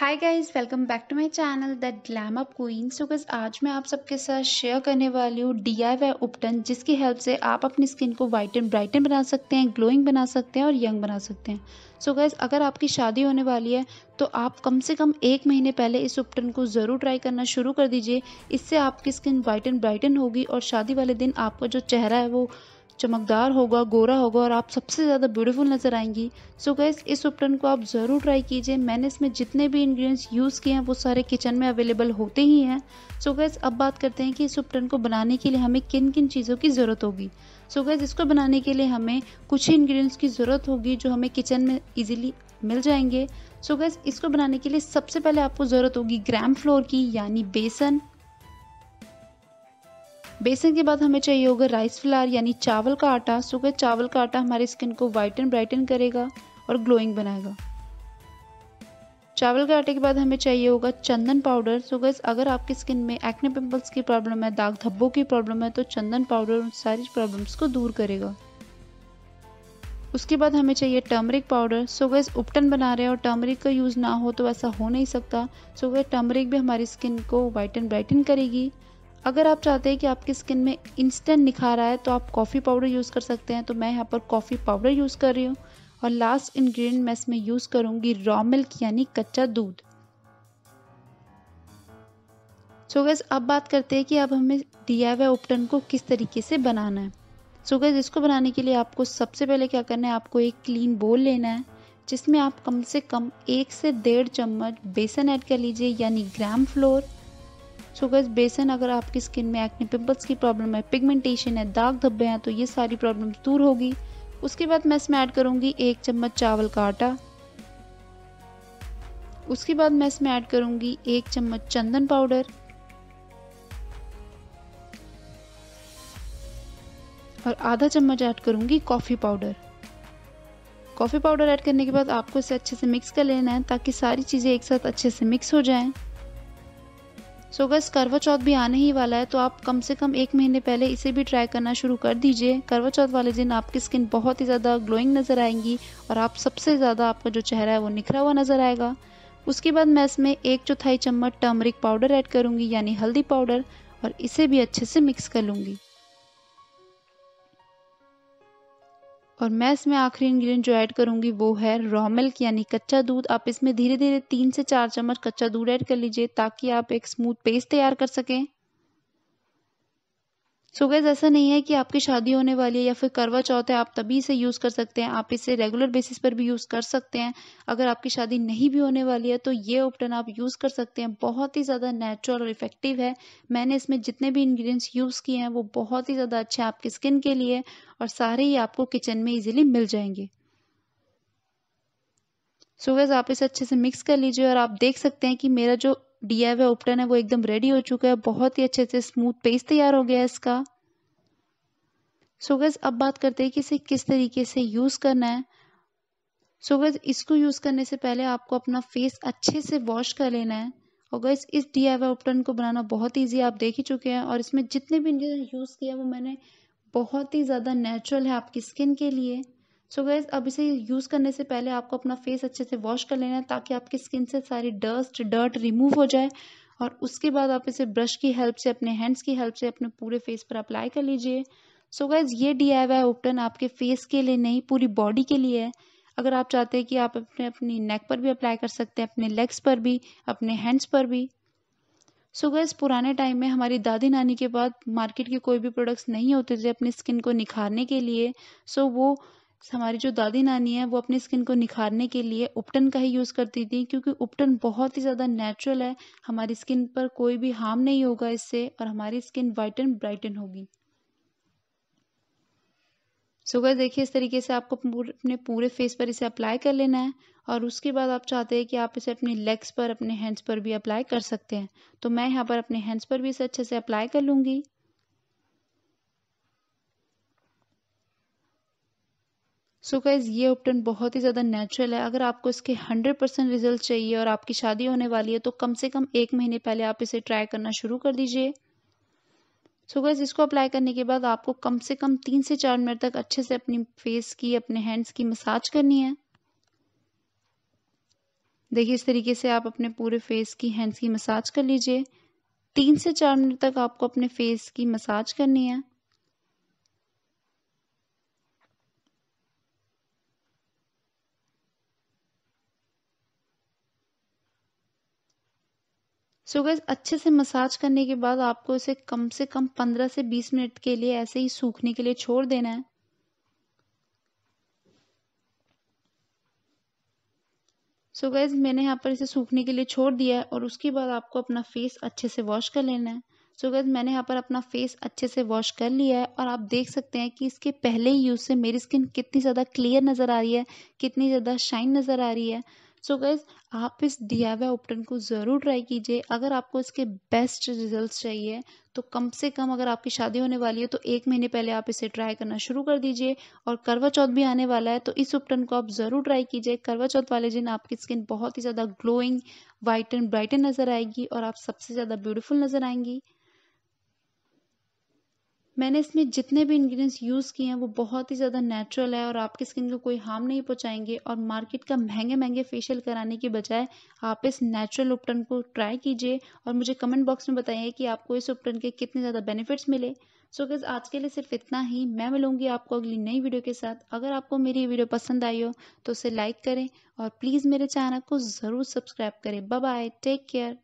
hi guys welcome back to my channel the glam up queen so guys आज मैं आप सबके साथ शेयर करने वाली हूँ डी आई वाई उपटन जिसकी हेल्प से आप अपनी स्किन को वाइट एंड ब्राइटन बना सकते हैं ग्लोइंग बना सकते हैं और यंग बना सकते हैं सो so गैस अगर आपकी शादी होने वाली है तो आप कम से कम एक महीने पहले इस उपटन को ज़रूर ट्राई करना शुरू कर दीजिए इससे आपकी स्किन वाइट एंड ब्राइटन होगी और शादी वाले दिन आपका जो चेहरा है वो चमकदार होगा गोरा होगा और आप सबसे ज़्यादा ब्यूटीफुल नज़र आएंगी सो गैस इस उपटन को आप ज़रूर ट्राई कीजिए मैंने इसमें जितने भी इंग्रेडिएंट्स यूज़ किए हैं वो सारे किचन में अवेलेबल होते ही हैं सो गैस अब बात करते हैं कि इस उपटन को बनाने के लिए हमें किन किन चीज़ों की ज़रूरत होगी सो गैस इसको बनाने के लिए हमें कुछ ही इन्ग्रीडियंट्स की ज़रूरत होगी जो हमें किचन में ईजिली मिल जाएंगे सो so गैस इसको बनाने के लिए सबसे पहले आपको ज़रूरत होगी ग्राम फ्लोर की यानी बेसन बेसन के बाद हमें चाहिए होगा राइस फ्लार यानी चावल का आटा सुगर चावल का आटा हमारी स्किन को वाइट एंड ब्राइटन करेगा और ग्लोइंग बनाएगा चावल के आटे के बाद हमें चाहिए होगा चंदन पाउडर सो गैस अगर आपकी स्किन में एक्ने पिंपल्स की प्रॉब्लम है दाग धब्बों की प्रॉब्लम है तो चंदन पाउडर उन सारी प्रॉब्लम्स को दूर करेगा उसके बाद हमें चाहिए टर्मरिक पाउडर सो गैस उपटन बना रहे हैं और टर्मरिक का यूज़ ना हो तो ऐसा हो नहीं सकता सो गैस टर्मरिक भी हमारी स्किन को वाइट एंड ब्राइटन करेगी अगर आप चाहते हैं कि आपकी स्किन में इंस्टेंट निखार आए तो आप कॉफ़ी पाउडर यूज़ कर सकते हैं तो मैं यहाँ पर कॉफ़ी पाउडर यूज़ कर रही हूँ और लास्ट इंग्रेडिएंट मैं इसमें यूज़ करूँगी रॉ मिल्क यानी कच्चा दूध सो गैस अब बात करते हैं कि अब हमें डी आई उपटन को किस तरीके से बनाना है सो गैस इसको बनाने के लिए आपको सबसे पहले क्या करना है आपको एक क्लीन बोल लेना है जिसमें आप कम से कम एक से डेढ़ चम्मच बेसन ऐड कर लीजिए यानी gram flour so so guys बेसन अगर आपकी स्किन में एक्ने पिंपल्स की प्रॉब्लम है पिगमेंटेशन है दाग धब्बे हैं तो ये सारी प्रॉब्लम दूर होगी उसके बाद मैं इसमें ऐड करूँगी एक चम्मच चावल का आटा उसके बाद मैं इसमें ऐड करूँगी एक चम्मच चंदन पाउडर और आधा चम्मच ऐड करूँगी coffee powder coffee powder add करने के बाद आपको इसे अच्छे से मिक्स कर लेना है ताकि सारी चीज़ें एक साथ अच्छे से मिक्स हो जाएं सो अगर करवा चौथ भी आने ही वाला है तो आप कम से कम एक महीने पहले इसे भी ट्राई करना शुरू कर दीजिए करवा चौथ वाले दिन आपकी स्किन बहुत ही ज़्यादा ग्लोइंग नज़र आएंगी और आप सबसे ज़्यादा आपका जो चेहरा है वो निखरा हुआ नज़र आएगा उसके बाद मैं इसमें एक चौथाई चम्मच टर्मरिक पाउडर ऐड करूँगी यानी हल्दी पाउडर और इसे भी अच्छे से मिक्स कर लूँगी और मैं इसमें आखिरी इंग्रेडिएंट जो ऐड करूँगी वो है रॉ मिल्क यानी कच्चा दूध आप इसमें धीरे धीरे तीन से चार चम्मच कच्चा दूध ऐड कर लीजिए ताकि आप एक स्मूथ पेस्ट तैयार कर सकें सो so गैस ऐसा नहीं है कि आपकी शादी होने वाली है या फिर करवा चौथ है आप तभी इसे यूज़ कर सकते हैं आप इसे रेगुलर बेसिस पर भी यूज़ कर सकते हैं अगर आपकी शादी नहीं भी होने वाली है तो ये ऑप्टन आप यूज़ कर सकते हैं बहुत ही ज़्यादा नेचुरल और इफेक्टिव है मैंने इसमें जितने भी इन्ग्रीडियंट्स यूज़ किए हैं वो बहुत ही ज़्यादा अच्छे हैं आपकी स्किन के लिए और सारे ही आपको किचन में इजिली मिल जाएंगे सो so गैस आप इसे अच्छे से मिक्स कर लीजिए और आप देख सकते हैं कि मेरा जो डी आई ओपटन है वो एकदम रेडी हो चुका है बहुत ही अच्छे से स्मूथ पेस्ट तैयार हो गया है इसका सो so गज अब बात करते हैं कि इसे किस तरीके से यूज़ करना है सो so गज इसको यूज़ करने से पहले आपको अपना फेस अच्छे से वॉश कर लेना है और गैस इस डी आई उपटन को बनाना बहुत ईजी आप देख ही चुके हैं और इसमें जितने भी यूज़ किया वो मैंने बहुत ही ज़्यादा नेचुरल है आपकी स्किन के लिए सो गैस अब इसे यूज़ करने से पहले आपको अपना फेस अच्छे से वॉश कर लेना है ताकि आपकी स्किन से सारी डस्ट डर्ट रिमूव हो जाए और उसके बाद आप इसे ब्रश की हेल्प से अपने हैंड्स की हेल्प से अपने पूरे फेस पर अप्लाई कर लीजिए सो गैस ये डी आई वाई ओपटन आपके फेस के लिए नहीं पूरी बॉडी के लिए है अगर आप चाहते हैं कि आप अपने अपनी नेक पर भी अप्लाई कर सकते हैं अपने लेग्स पर भी अपने हैंड्स पर भी सो so गैस पुराने टाइम में हमारी दादी नानी के बाद मार्केट के कोई भी प्रोडक्ट्स नहीं होते थे अपनी स्किन को निखारने के लिए सो so वो हमारी जो दादी नानी है वो अपनी स्किन को निखारने के लिए उपटन का ही यूज़ करती थी क्योंकि उपटन बहुत ही ज़्यादा नेचुरल है हमारी स्किन पर कोई भी हार्म नहीं होगा इससे और हमारी स्किन वाइट एंड ब्राइटन होगी सो गए देखिए इस तरीके से आपको अपने पूरे फेस पर इसे अप्लाई कर लेना है और उसके बाद आप चाहते हैं कि आप इसे अपने लेग्स पर अपने हैंड्स पर भी अप्लाई कर सकते हैं तो मैं यहाँ पर अपने हैंड्स पर भी इसे अच्छे से अप्लाई कर लूँगी सो गाइज ये ऑप्टन बहुत ही ज़्यादा नेचुरल है अगर आपको इसके 100 परसेंट रिजल्ट चाहिए और आपकी शादी होने वाली है तो कम से कम एक महीने पहले आप इसे ट्राई करना शुरू कर दीजिए सो so इसको अप्लाई करने के बाद आपको कम से कम तीन से चार मिनट तक अच्छे से अपनी फेस की अपने हैंड्स की मसाज करनी है देखिए इस तरीके से आप अपने पूरे फेस की हैंड्स की मसाज कर लीजिए तीन से चार मिनट तक आपको अपने फेस की मसाज करनी है सो गैस अच्छे से मसाज करने के बाद आपको इसे कम से कम पंद्रह से बीस मिनट के लिए ऐसे ही सूखने के लिए छोड़ देना है सो so गैस मैंने यहाँ पर इसे सूखने के लिए छोड़ दिया है और उसके बाद आपको अपना फेस अच्छे से वॉश कर लेना है सो so गैस मैंने यहाँ पर अपना फेस अच्छे से वॉश कर लिया है और आप देख सकते हैं कि इसके पहले ही यूज़ से मेरी स्किन कितनी ज़्यादा क्लियर नज़र आ रही है कितनी ज़्यादा शाइन नज़र आ रही है सो so गैस आप इस डी आई वाई उपटन को ज़रूर ट्राई कीजिए अगर आपको इसके बेस्ट रिजल्ट चाहिए तो कम से कम अगर आपकी शादी होने वाली है तो एक महीने पहले आप इसे ट्राई करना शुरू कर दीजिए और करवा चौथ भी आने वाला है तो इस उपटन को आप ज़रूर ट्राई कीजिए करवा चौथ वाले दिन आपकी स्किन बहुत ही ज़्यादा ग्लोइंग वाइट एंड ब्राइटन नज़र आएगी और आप सबसे ज़्यादा ब्यूटीफुल नज़र आएंगी मैंने इसमें जितने भी इंग्रेडिएंट्स यूज़ किए हैं वो बहुत ही ज़्यादा नेचुरल है और आपकी स्किन को कोई हार्म नहीं पहुँचाएंगे और मार्केट का महंगे महंगे फेशियल कराने के बजाय आप इस नेचुरल उपटन को ट्राई कीजिए और मुझे कमेंट बॉक्स में बताइए कि आपको इस उपटन के कितने ज़्यादा बेनिफिट्स मिले सो so, गज आज के लिए सिर्फ इतना ही मैं मिलूंगी आपको अगली नई वीडियो के साथ अगर आपको मेरी वीडियो पसंद आई हो तो उसे लाइक करें और प्लीज़ मेरे चैनल को ज़रूर सब्सक्राइब करें बाय बाय टेक केयर